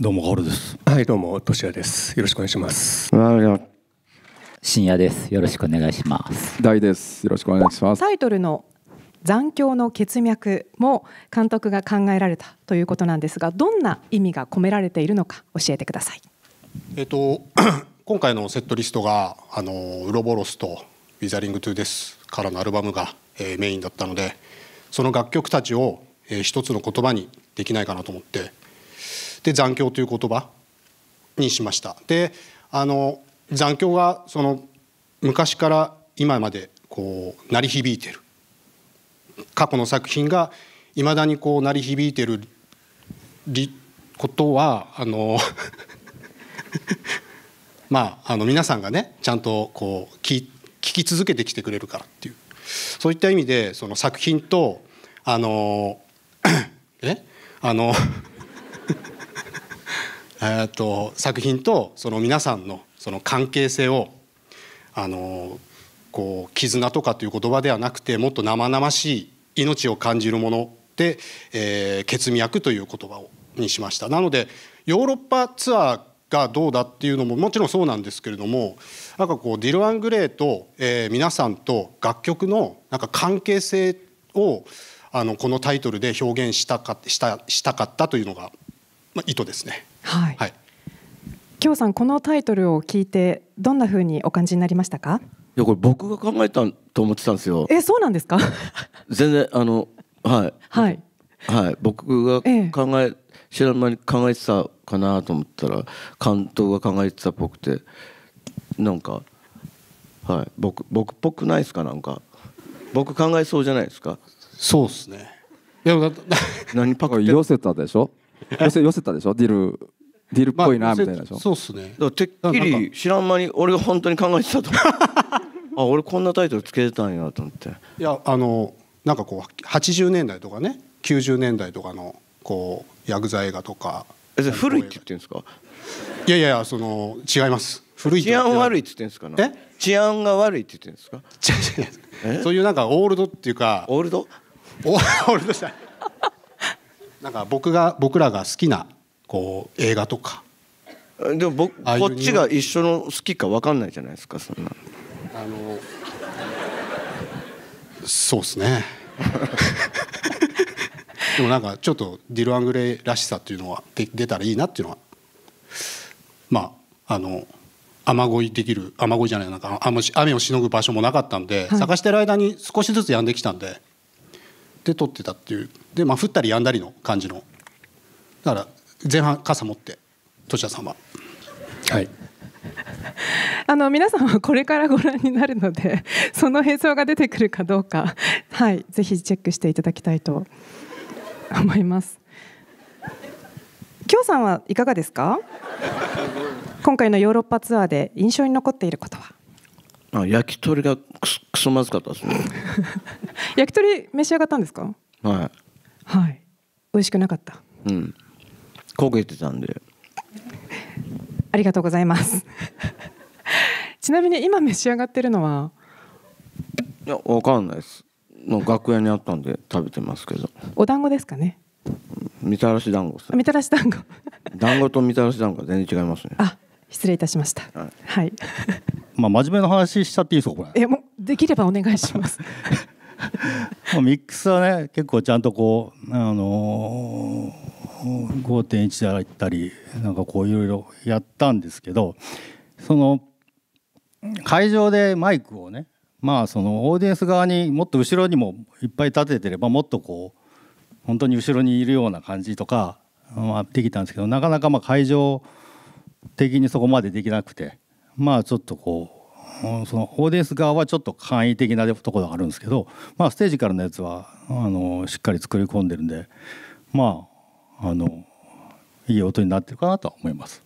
どうもカオルです。はいどうもトシヤです。よろしくお願いします。深夜です。よろしくお願いします。大です。よろしくお願いします。タイトルの残響の血脈も監督が考えられたということなんですが、どんな意味が込められているのか教えてください。えっと 今回のセットリストがあのウロボロスとウィザリングトゥーですからのアルバムが、えー、メインだったので、その楽曲たちを、えー、一つの言葉にできないかなと思って。で残響という言葉にしました。であの残響がその昔から今までこう鳴り響いてる過去の作品がいまだにこう鳴り響いてることはあの まああの皆さんがねちゃんとこう聞き続けてきてくれるからっていうそういった意味でその作品とあの えあのえー、と作品とその皆さんのその関係性をあのこう絆とかという言葉ではなくてもっと生々しい命を感じるもので、えー、血脈という言葉をにしました。なのでヨーロッパツアーがどうだっていうのももちろんそうなんですけれどもなんかこうディル・アン・グレイと、えー、皆さんと楽曲のなんか関係性をあのこのタイトルで表現したかしたしたかったというのが、まあ、意図ですね。はい、はい、今日さんこのタイトルを聞いてどんな風にお感じになりましたかいやこれ僕が考えたと思ってたんですよえそうなんですか 全然あのはいはいはい僕が考え、知らん間に考えてたかなと思ったら関東が考えてたっぽくてなんかはい僕僕っぽくないですかなんか僕考えそうじゃないですかそうっすねいやだ何パク寄せたでしょ寄せ寄せたでしょディルディルっぽいなみたいなそうっすねてっきり知らん間に俺が本当に考えてたと あ俺こんなタイトルつけてたんやと思っていやあのなんかこう80年代とかね90年代とかのこうヤクザ映画とかえ古いって言ってるんですかいやいやその違います古い治安悪いって言ってんですかね治安が悪いって言ってんですか そういうなんかオールドっていうかオールドオールドじゃないなんか僕が僕らが好きなこう映画とかでも僕こっちが一緒の好きか分かんないじゃないですかそんなあのそうっすね でもなんかちょっとディル・アングレイらしさっていうのは出たらいいなっていうのはまああの雨乞いできる雨乞いじゃないなんか雨をしのぐ場所もなかったんで、はい、探してる間に少しずつやんできたんでで撮ってたっていうでまあ降ったりやんだりの感じのだから前半傘持って土屋さんははい あの皆さんはこれからご覧になるので その映像が出てくるかどうか、はい、ぜひチェックしていただきたいと思います。きょうさんはいかがですか今回のヨーロッパツアーで印象に残っていることはあ焼き鳥がくそまずかったですね焼き鳥召し上がったんですかはいはい美味しくなかったうん焦げてたんでありがとうございます ちなみに今召し上がってるのはいやわかんないですの楽屋にあったんで食べてますけどお団子ですかねみたらし団子みたらし団子団子とみたらし団子全然違いますねあ失礼いたしましたはい、はい、まあ真面目な話しちゃっていいですかこれえもうできればお願いします ミックスはね結構ちゃんとこうあのー5.1あったりなんかこういろいろやったんですけどその会場でマイクをねまあそのオーディエンス側にもっと後ろにもいっぱい立ててればもっとこう本当に後ろにいるような感じとか、まあ、できたんですけどなかなかま会場的にそこまでできなくてまあちょっとこうそのオーディエンス側はちょっと簡易的なところがあるんですけど、まあ、ステージからのやつはあのしっかり作り込んでるんでまああのいい音になってるかなとは思います。